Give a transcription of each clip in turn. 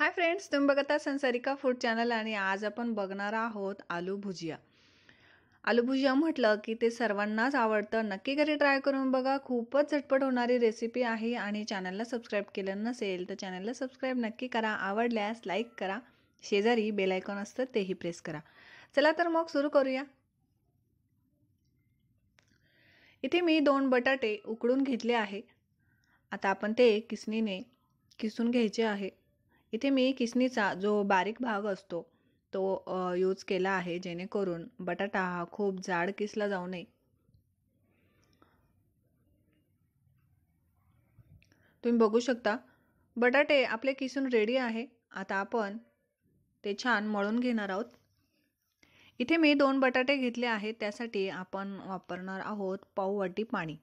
hi friends तुम्ही बघता संसारिका food channel आणि आज आपण बघणार आहोत आलू भुजिया आलू भुजिया म्हटलं की ते सर्वांनाच आवडतं नक्की घरी ट्राय करून बघा खूपच झटपट होणारी रेसिपी आहे आणि चॅनलला सबस्क्राईब केलं नसेल तर चॅनलला सबस्क्राईब नक्की करा आवडल्यास लाईक करा शेजारी बेलायकॉन असतं तेही प्रेस करा चला तर मग सुरू करूया इथे मी दोन बटाटे उकडून घेतले आहे आता आपण ते किसणीने किसून घ्यायचे आहे इथे मी किसनीचा जो बारीक भाग असतो तो यूज केला आहे जेणेकरून बटाटा हा खूप जाड किसला जाऊ नये तुम्ही बघू शकता बटाटे आपले किसून रेडी आहे आता आपण ते छान मळून घेणार आहोत इथे मी दोन बटाटे घेतले आहेत त्यासाठी आपण वापरणार आहोत पाववाटी पाणी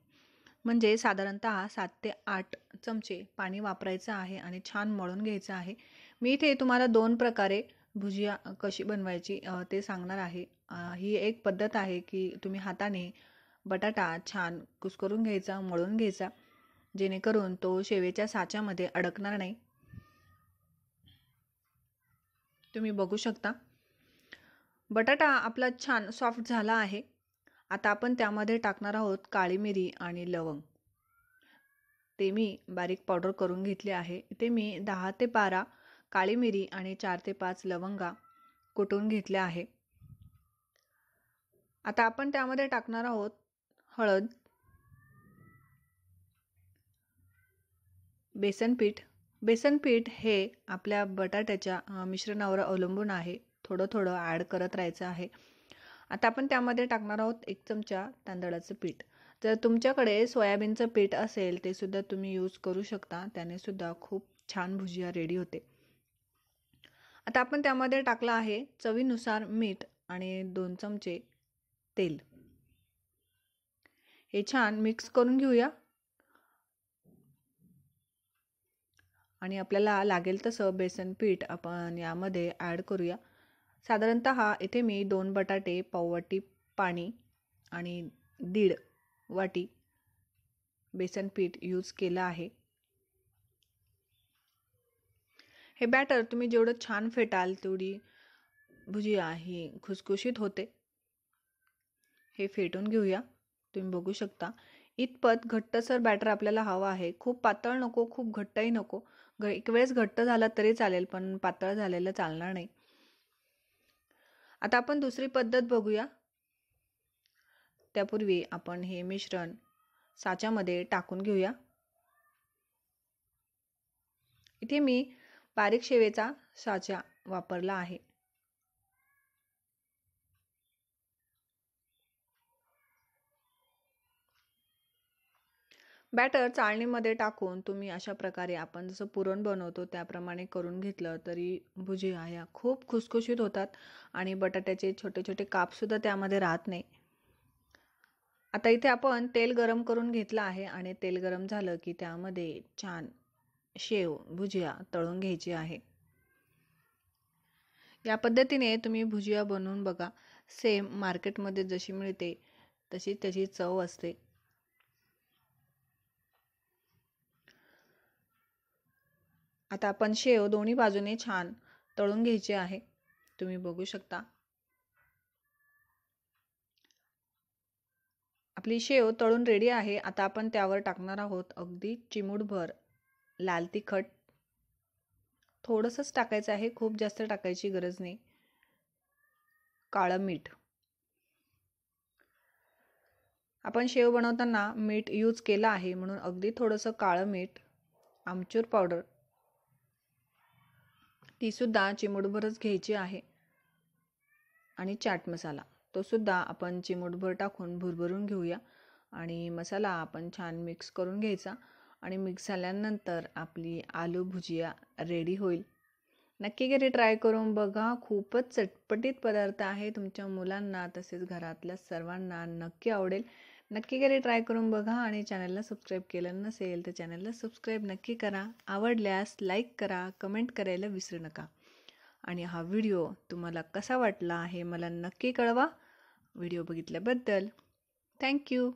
म्हणजे साधारणतः सात ते आठ चमचे पाणी वापरायचं आहे आणि छान मळून घ्यायचं आहे मी इथे तुम्हाला दोन प्रकारे भुजिया कशी बनवायची ते सांगणार आहे ही एक पद्धत आहे की तुम्ही हाताने बटाटा छान कुसकरून घ्यायचा मळून घ्यायचा जेणेकरून तो शेवेच्या साच्यामध्ये अडकणार नाही तुम्ही बघू शकता बटाटा आपला छान सॉफ्ट झाला आहे आता आपण त्यामध्ये टाकणार आहोत काळी मिरी आणि लवंग ते मी बारीक पावडर करून घेतले आहे ते मी दहा ते बारा काळी मिरी आणि चार ते पाच लवंगा कुटून घेतल्या आहे आता आपण त्यामध्ये टाकणार आहोत हळद बेसनपीठ बेसनपीठ हे आपल्या बटाट्याच्या मिश्रणावर अवलंबून आहे थोडं थोडं ॲड करत राहायचं आहे आता आपण त्यामध्ये टाकणार आहोत एक चमचा तांदळाचं पीठ जर तुमच्याकडे सोयाबीनचं पीठ असेल ते सुद्धा तुम्ही यूज करू शकता त्याने सुद्धा खूप छान भुजिया रेडी होते आता आपण त्यामध्ये टाकलं आहे चवीनुसार मीठ आणि दोन चमचे तेल हे छान मिक्स करून घेऊया आणि आपल्याला लागेल तसं बेसन पीठ आपण यामध्ये ॲड करूया साधारणत इथे मी दोन बटाटे पाववाटी पाणी आणि दीड वाटी बेसन पीठ यूज केलं आहे हे बॅटर तुम्ही जेवढं छान फेटाल तेवढी भुजिया ही खुसखुशीत होते हे फेटून घेऊया तुम्ही बघू शकता इतपत घट्टसर बॅटर आपल्याला हवा आहे खूप पातळ नको खूप घट्टही नको घ एक वेळेस घट्ट झाला तरी चालेल पण पातळ झालेलं चालणार नाही आता आपण दुसरी पद्धत बघूया त्यापूर्वी आपण हे मिश्रण साच्यामध्ये टाकून घेऊया इथे मी बारीक शेवेचा साचा वापरला आहे बॅटर चाळणीमध्ये टाकून तुम्ही अशा प्रकारे आपण जसं पुरण बनवतो त्याप्रमाणे करून घेतलं तरी भुजिया ह्या खूप खुसखुशीत होतात आणि बटाट्याचे छोटे छोटे कापसुद्धा त्यामध्ये राहत नाही आता इथे आपण तेल गरम करून घेतलं आहे आणि तेल गरम झालं की त्यामध्ये छान शेव भुजिया तळून घ्यायची आहे या पद्धतीने तुम्ही भुजिया बनवून बघा सेम मार्केटमध्ये जशी मिळते तशी त्याची चव असते आता आपण शेव दोन्ही बाजूने छान तळून घ्यायचे आहे तुम्ही बघू शकता आपली शेव तळून रेडी आहे आता आपण त्यावर टाकणार आहोत अगदी चिमूटभर लाल तिखट थोडंसंच टाकायचं आहे खूप जास्त टाकायची गरज नाही काळं मीठ आपण शेव बनवताना मीठ यूज केलं आहे म्हणून अगदी थोडंसं काळं मीठ आमचूर पावडर तीसुद्धा चिमूटभरच घ्यायची आहे आणि चाट मसाला तोसुद्धा आपण चिमूटभर टाकून भुरभरून घेऊया आणि मसाला आपण छान मिक्स करून घ्यायचा आणि मिक्स झाल्यानंतर आपली आलू भुजिया रेडी होईल नक्की घरी ट्राय करून बघा खूपच चटपटीत पदार्थ आहे तुमच्या मुलांना तसेच घरातल्या सर्वांना नक्की आवडेल नक्की कधी ट्राय करून बघा आणि चॅनलला सबस्क्राईब केलं नसेल तर चॅनलला सबस्क्राईब नक्की करा आवडल्यास लाईक करा कमेंट करायला विसरू नका आणि हा व्हिडिओ तुम्हाला कसा वाटला हे मला नक्की कळवा व्हिडिओ बघितल्याबद्दल थँक्यू